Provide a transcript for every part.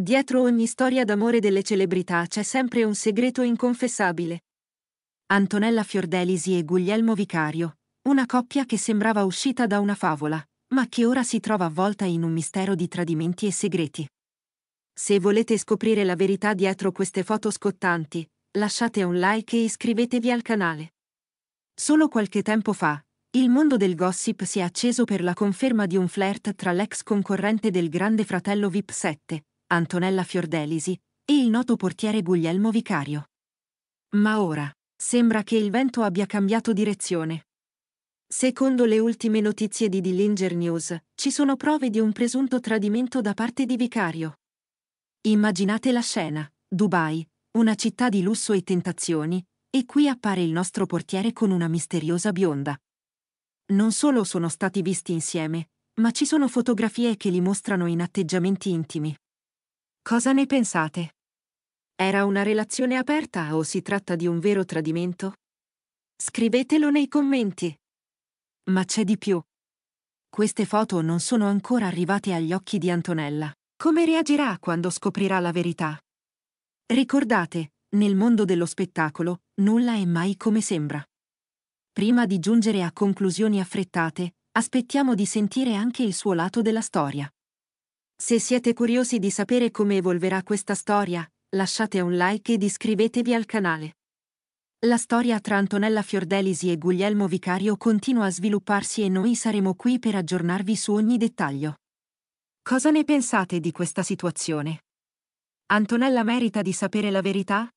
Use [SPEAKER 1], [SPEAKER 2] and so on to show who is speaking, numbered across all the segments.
[SPEAKER 1] Dietro ogni storia d'amore delle celebrità c'è sempre un segreto inconfessabile. Antonella Fiordelisi e Guglielmo Vicario, una coppia che sembrava uscita da una favola, ma che ora si trova avvolta in un mistero di tradimenti e segreti. Se volete scoprire la verità dietro queste foto scottanti, lasciate un like e iscrivetevi al canale. Solo qualche tempo fa, il mondo del gossip si è acceso per la conferma di un flirt tra l'ex concorrente del Grande Fratello VIP 7, Antonella Fiordelisi, e il noto portiere Guglielmo Vicario. Ma ora, sembra che il vento abbia cambiato direzione. Secondo le ultime notizie di Dillinger News, ci sono prove di un presunto tradimento da parte di Vicario. Immaginate la scena, Dubai, una città di lusso e tentazioni, e qui appare il nostro portiere con una misteriosa bionda. Non solo sono stati visti insieme, ma ci sono fotografie che li mostrano in atteggiamenti intimi. Cosa ne pensate? Era una relazione aperta o si tratta di un vero tradimento? Scrivetelo nei commenti. Ma c'è di più. Queste foto non sono ancora arrivate agli occhi di Antonella. Come reagirà quando scoprirà la verità? Ricordate, nel mondo dello spettacolo, nulla è mai come sembra. Prima di giungere a conclusioni affrettate, aspettiamo di sentire anche il suo lato della storia. Se siete curiosi di sapere come evolverà questa storia, lasciate un like ed iscrivetevi al canale. La storia tra Antonella Fiordelisi e Guglielmo Vicario continua a svilupparsi e noi saremo qui per aggiornarvi su ogni dettaglio. Cosa ne pensate di questa situazione? Antonella merita di sapere la verità?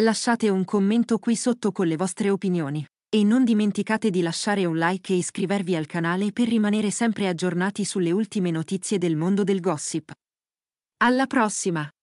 [SPEAKER 1] Lasciate un commento qui sotto con le vostre opinioni. E non dimenticate di lasciare un like e iscrivervi al canale per rimanere sempre aggiornati sulle ultime notizie del mondo del gossip. Alla prossima!